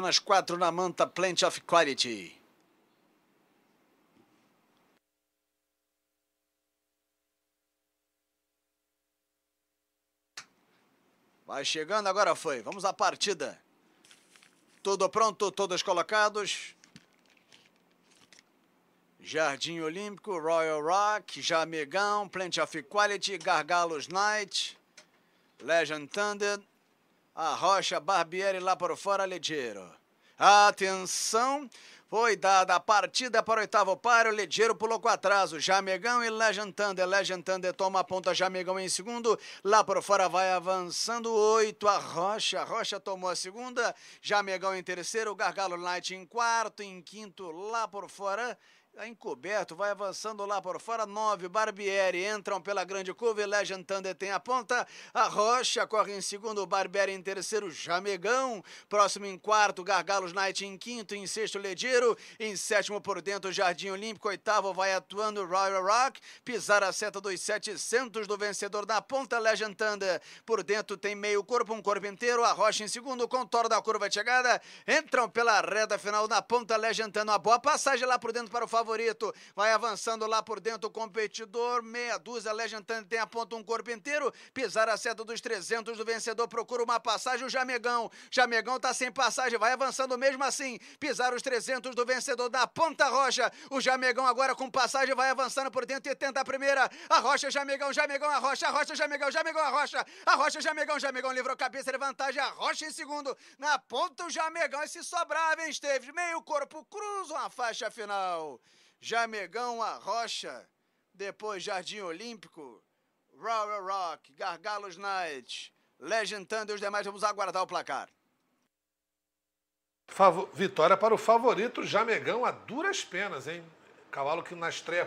Nas quatro na manta, Plant of Quality. Vai chegando, agora foi. Vamos à partida. Tudo pronto, todos colocados. Jardim Olímpico, Royal Rock, Jamegão, Plant of Quality, Gargalos Night Legend Thunder, a Rocha Barbieri lá por fora, Ledeiro. Atenção! Foi dada a partida para o oitavo par, o Ledeiro pulou com atraso, Jamegão e Legend Thunder, Legend Thunder toma a ponta, Jamegão em segundo, lá por fora vai avançando, oito, a Rocha, a Rocha tomou a segunda, Jamegão em terceiro, Gargalo Light em quarto, em quinto, lá por fora, Tá encoberto, vai avançando lá por fora. Nove, Barbieri entram pela grande curva. Legend Thunder tem a ponta. A Rocha corre em segundo, Barbieri em terceiro, Jamegão. Próximo em quarto, Gargalos Knight em quinto. Em sexto, Lediro. Em sétimo, por dentro, Jardim Olímpico. Oitavo, vai atuando Royal Rock. Pisar a seta dos 700 do vencedor na ponta, Legend Thunder. Por dentro tem meio corpo, um corpo inteiro. A Rocha em segundo, contorno da curva de chegada. Entram pela reta final na ponta, Legend Thunder. Uma boa passagem lá por dentro para o favor favorito. Vai avançando lá por dentro o competidor. Meia dúzia, Legend tem a ponta um corpo inteiro. Pisar a seta dos 300 do vencedor. Procura uma passagem o Jamegão. Jamegão tá sem passagem, vai avançando mesmo assim. Pisar os 300 do vencedor da Ponta Rocha. O Jamegão agora com passagem vai avançando por dentro e tenta a primeira. A Rocha, Jamegão, Jamegão, a Rocha, a Rocha, Jamegão, Jamegão, a Rocha. A Rocha, Jamegão, Jamegão livrou cabeça de vantagem. A Rocha em segundo. Na ponta o Jamegão. esse sobrava, hein, Esteves? Meio corpo cruza uma faixa final. Jamegão Rocha, depois Jardim Olímpico, Royal Rock, Gargalos Night, Legend Thunder e os demais. Vamos aguardar o placar. Vitória para o favorito Jamegão a duras penas, hein? Cavalo que na estreia